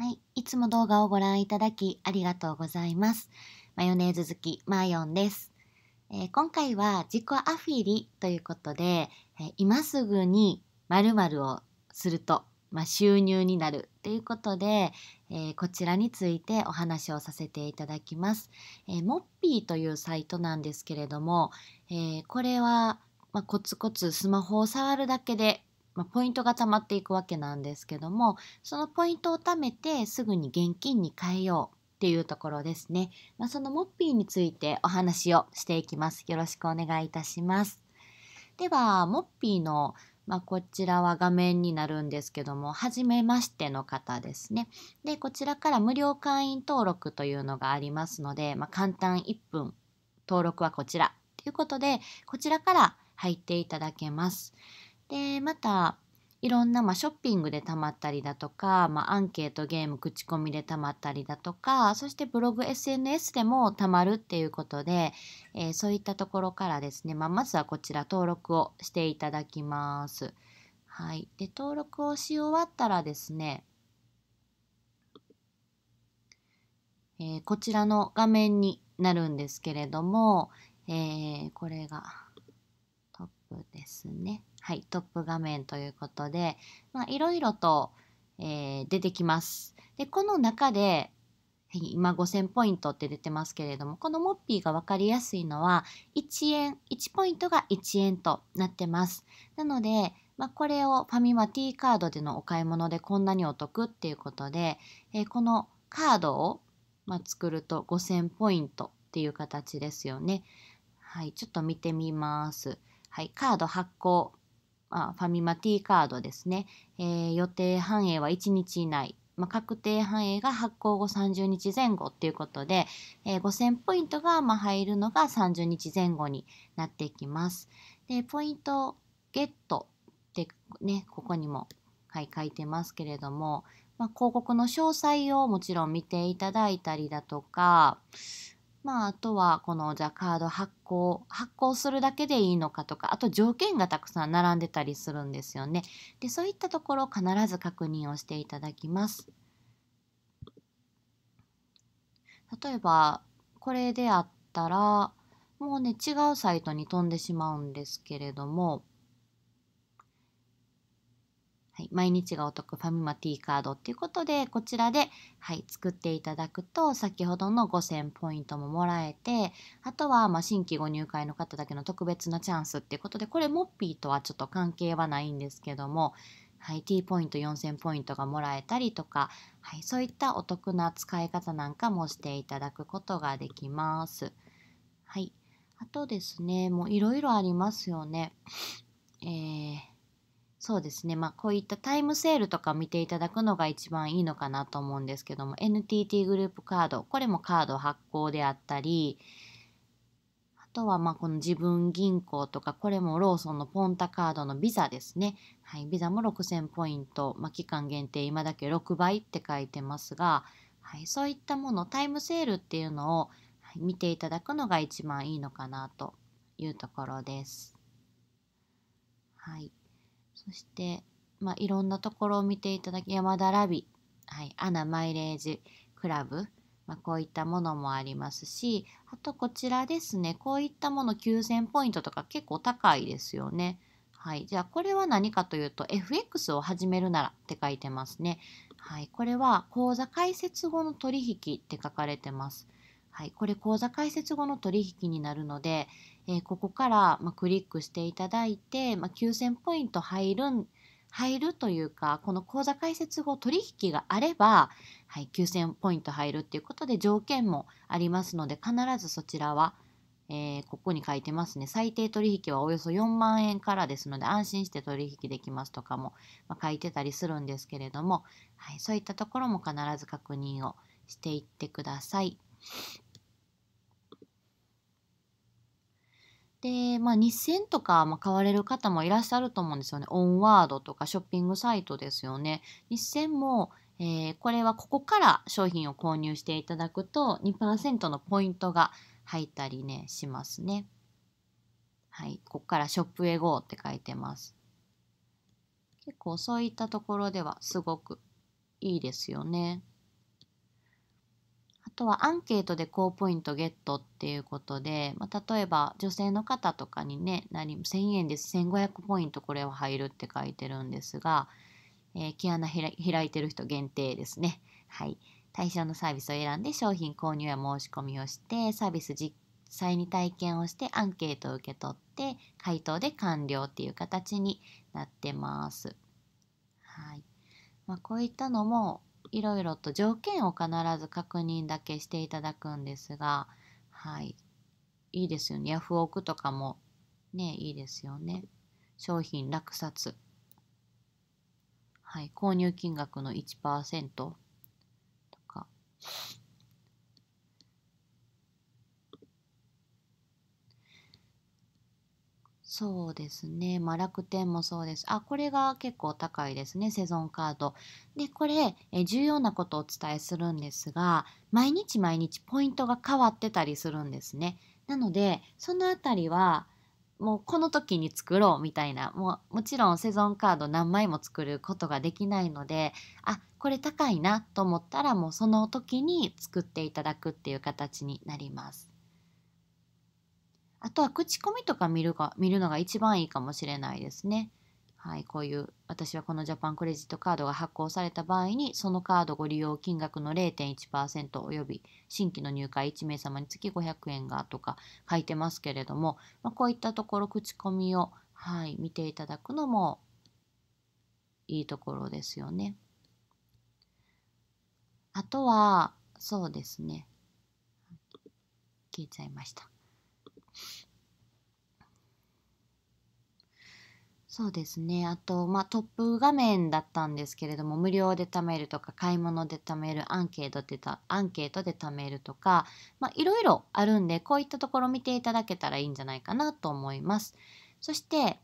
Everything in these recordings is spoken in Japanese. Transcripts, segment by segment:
はい。いつも動画をご覧いただきありがとうございます。マヨネーズ好き、マヨンです。えー、今回は自己アフィリということで、えー、今すぐに〇〇をすると、まあ、収入になるということで、えー、こちらについてお話をさせていただきます。えモッピーというサイトなんですけれども、えこれは、まあ、コツコツスマホを触るだけでまあ、ポイントが貯まっていくわけなんですけどもそのポイントを貯めてすぐに現金に変えようっていうところですね、まあ、そのモッピーについてお話をしていきますよろしくお願いいたしますではモッピーのまあ、こちらは画面になるんですけども、はじめましての方ですね。で、こちらから無料会員登録というのがありますので、まあ、簡単1分、登録はこちらということで、こちらから入っていただけます。でまたいろんな、まあ、ショッピングでたまったりだとか、まあ、アンケートゲーム口コミでたまったりだとかそしてブログ SNS でもたまるっていうことで、えー、そういったところからですね、まあ、まずはこちら登録をしていただきます。はい、で登録をし終わったらですね、えー、こちらの画面になるんですけれども、えー、これがプですね。はい、トップ画面ということで、まあ、いろいろと、えー、出てきます。で、この中で、今5000ポイントって出てますけれども、このモッピーが分かりやすいのは、1円、1ポイントが1円となってます。なので、まあ、これをファミマ T カードでのお買い物でこんなにお得っていうことで、えー、このカードを、まあ、作ると5000ポイントっていう形ですよね。はい、ちょっと見てみます。はい、カード発行、あ、ファミマ T カードですね、えー、予定反映は1日以内、まあ、確定反映が発行後30日前後ということで、えー、5000ポイントがま入るのが30日前後になっていきます。で、ポイントゲットってね、ここにも、はい、書いてますけれども、まあ、広告の詳細をもちろん見ていただいたりだとか、まあ、あとはこのじゃあカード発行発行するだけでいいのかとかあと条件がたくさん並んでたりするんですよねでそういったところを必ず確認をしていただきます例えばこれであったらもうね違うサイトに飛んでしまうんですけれどもはい、毎日がお得ファミマ T カードっていうことで、こちらで、はい、作っていただくと、先ほどの5000ポイントももらえて、あとは、ま新規ご入会の方だけの特別なチャンスっていうことで、これ、モッピーとはちょっと関係はないんですけども、はい、T ポイント4000ポイントがもらえたりとか、はい、そういったお得な使い方なんかもしていただくことができます。はい。あとですね、もういろいろありますよね。えーそうですね、まあ、こういったタイムセールとか見ていただくのが一番いいのかなと思うんですけども NTT グループカードこれもカード発行であったりあとはまあこの自分銀行とかこれもローソンのポンタカードのビザですね、はい、ビザも6000ポイント、まあ、期間限定今だけ6倍って書いてますが、はい、そういったものタイムセールっていうのを見ていただくのが一番いいのかなというところです。はいそして、まあ、いろんなところを見ていただき、山田ラビ、はい、アナマイレージクラブ、まあ、こういったものもありますし、あとこちらですね、こういったもの9000ポイントとか結構高いですよね。はい。じゃあ、これは何かというと、FX を始めるならって書いてますね。はい。これは、口座開設後の取引って書かれてます。はい、これ口座開設後の取引になるので、えー、ここから、まクリックしていただいて、ま9000ポイント入るん入るというかこの口座開設後取引があれば、はい、9,000ポイント入るっていうことで条件もありますので必ずそちらは、えー、ここに書いてますね最低取引はおよそ4万円からですので安心して取引できますとかも、まあ、書いてたりするんですけれども、はい、そういったところも必ず確認をしていってください。で、まあ、2000とか、ま買われる方もいらっしゃると思うんですよね。オンワードとかショッピングサイトですよね。2000も、えー、これはここから商品を購入していただくと2%のポイントが入ったりね、しますね。はい、ここからショップへ GO って書いてます。結構そういったところではすごくいいですよね。とはアンケートで高ポイントゲットっていうことで、まあ、例えば女性の方とかにね何1,000円です1,500ポイントこれは入るって書いてるんですが、えー、毛穴開いてる人限定ですね。はい、対象のサービスを選んで商品購入や申し込みをしてサービス実際に体験をしてアンケートを受け取って回答で完了っていう形になってます。はいまあ、こういったのもいろいろと条件を必ず確認だけしていただくんですが、はい。いいですよね。ヤフオクとかもね、いいですよね。商品落札。はい。購入金額の1%とか。そうですね。まあ、楽天もそうです。あ、これが結構高いですね。セゾンカード。で、これ、え重要なことをお伝えするんですが、毎日毎日ポイントが変わってたりするんですね。なので、そのあたりは、もうこの時に作ろうみたいなもうもちろんセゾンカード何枚も作ることができないのであこれ高いなと思ったらもうその時に作っていただくっていう形になります。あとは口コミとか見るか、見るのが一番いいかもしれないですね。はい、こういう私はこのジャパンクレジットカードが発行された場合にそのカードご利用金額の0.1%および新規の入会1名様につき500円がとか書いてますけれども、まあ、こういったところ口コミを、はい、見ていただくのもいいところですよね。あとはそうですね消えちゃいました。そうですね。あと、まあ、トップ画面だったんですけれども、無料で貯めるとか、買い物で貯める、アンケートでた、アンケートで貯めるとか、まあ、いろいろあるんで、こういったところ見ていただけたらいいんじゃないかなと思います。そして、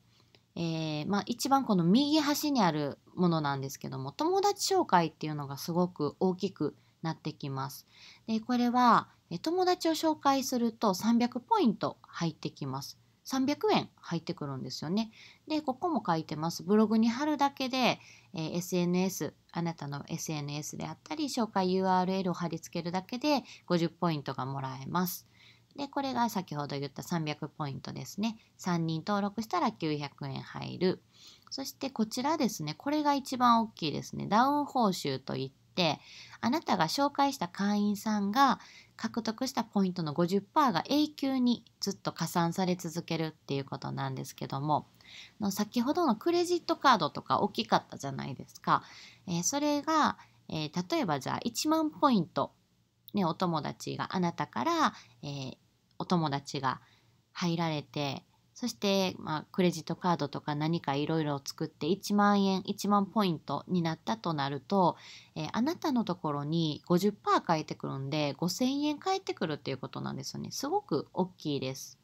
えー、まあ、一番この右端にあるものなんですけども、友達紹介っていうのがすごく大きくなってきます。で、これは、友達を紹介すると300ポイント入ってきます。300円入ってくるんですよね。で、ここも書いてます。ブログに貼るだけで、えー、SNS、あなたの SNS であったり、紹介 URL を貼り付けるだけで50ポイントがもらえます。で、これが先ほど言った300ポイントですね。3人登録したら900円入る。そしてこちらですね、これが一番大きいですね。ダウン報酬といって、ってあなたが紹介した会員さんが獲得したポイントの50%が永久にずっと加算され続けるっていうことなんですけどもの先ほどのクレジットカードとか大きかったじゃないですか、えー、それが、えー、例えばじゃあ1万ポイント、ね、お友達があなたから、えー、お友達が入られてそして、まあ、クレジットカードとか何かいろいろ作って1万円1万ポイントになったとなると、えー、あなたのところに50%返ってくるんで5000円返ってくるっていうことなんですよねすごく大きいです。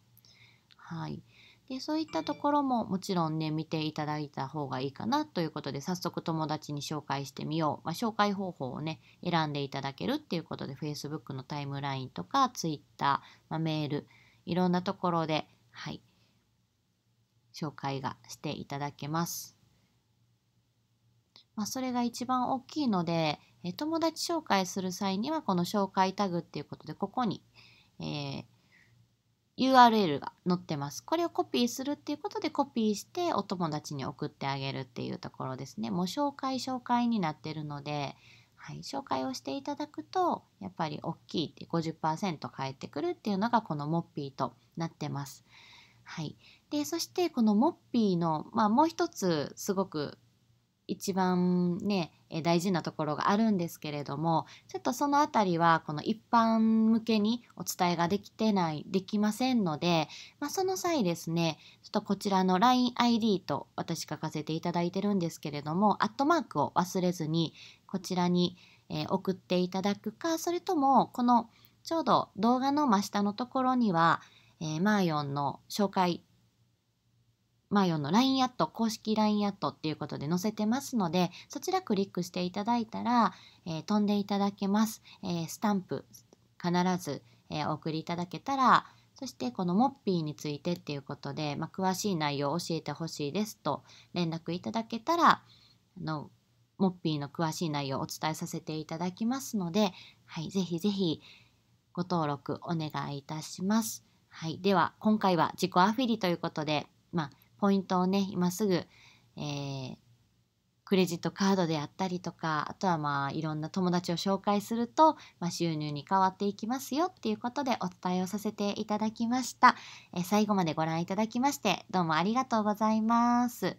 はいでそういったところももちろんね見ていただいた方がいいかなということで早速友達に紹介してみよう、まあ、紹介方法をね選んでいただけるっていうことで Facebook のタイムラインとか Twitter、まあ、メールいろんなところではい紹介がしていただけます。まあ、それが一番大きいので、え友達紹介する際にはこの紹介タグっていうことでここに、えー、URL が載ってます。これをコピーするっていうことでコピーしてお友達に送ってあげるっていうところですね。もう紹介紹介になってるので、はい、紹介をしていただくとやっぱり大きいって50%返ってくるっていうのがこのモッピーとなってます。はい、でそしてこのモッピーの、まあ、もう一つすごく一番ね大事なところがあるんですけれどもちょっとその辺りはこの一般向けにお伝えができてないできませんので、まあ、その際ですねちょっとこちらの LINEID と私書かせていただいてるんですけれどもアットマークを忘れずにこちらに、え送っていただくかそれともこのちょうど動画の真下のところには、えー、マーヨンの紹介マヨの LINE アット、公式 LINE アットっていうことで載せてますので、そちらクリックしていただいたら、えー、飛んでいただけます。えー、スタンプ、必ず、えー、お送りいただけたら、そしてこのモッピーについてっていうことで、まあ、詳しい内容を教えてほしいですと連絡いただけたら、あの、モッピーの詳しい内容をお伝えさせていただきますので、はい、ぜひぜひご登録お願いいたします。はい、では今回は自己アフィリということで、まあ、ポイントをね、今すぐ、えー、クレジットカードであったりとか、あとはまあいろんな友達を紹介すると、まあ、収入に変わっていきますよっていうことでお伝えをさせていただきました。え最後までご覧いただきまして、どうもありがとうございます。